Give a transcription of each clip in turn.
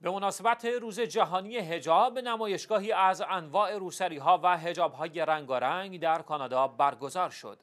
به مناسبت روز جهانی هجاب نمایشگاهی از انواع روسری ها و هجاب های رنگارنگ در کانادا برگزار شد.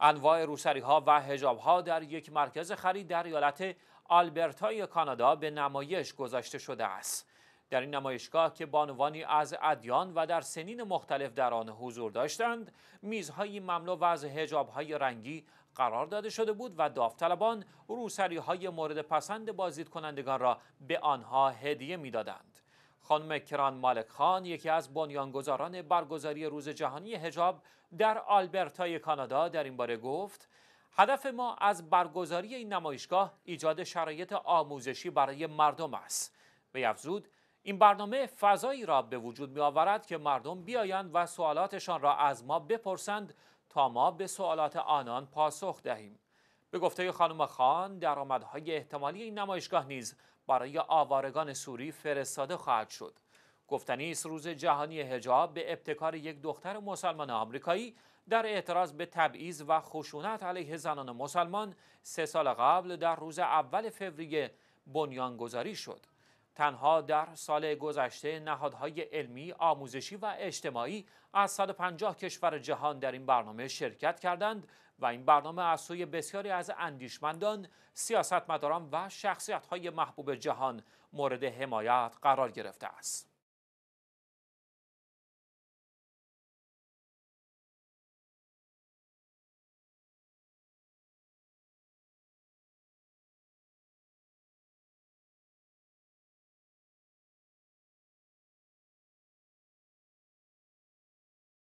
انواع روسری ها و هجاب ها در یک مرکز خرید در ایالت آلبرتای کانادا به نمایش گذاشته شده است. در این نمایشگاه که بانوانی از ادیان و در سنین مختلف در آن حضور داشتند میزهایی مملو و از هجابهای رنگی قرار داده شده بود و داوطلبان روسری های مورد پسند بازدید کنندگان را به آنها هدیه میدادند. خانم کران مالک خان یکی از بنیانگذاران برگزاری روز جهانی هجاب در آلبرتای کانادا در این باره گفت هدف ما از برگزاری این نمایشگاه ایجاد شرایط آموزشی برای مردم است. به افزود این برنامه فضایی را به وجود می آورد که مردم بیایند و سوالاتشان را از ما بپرسند تا ما به سوالات آنان پاسخ دهیم. به گفته خانم خان درآمدهای احتمالی این نمایشگاه نیز برای آوارگان سوری فرستاده خواهد شد. گفتنی است روز جهانی هجاب به ابتکار یک دختر مسلمان آمریکایی در اعتراض به تبعیض و خشونت علیه زنان مسلمان سه سال قبل در روز اول فوریه بنیانگذاری شد. تنها در سال گذشته نهادهای علمی، آموزشی و اجتماعی از 150 کشور جهان در این برنامه شرکت کردند و این برنامه از سوی بسیاری از اندیشمندان، سیاستمداران و شخصیت‌های محبوب جهان مورد حمایت قرار گرفته است.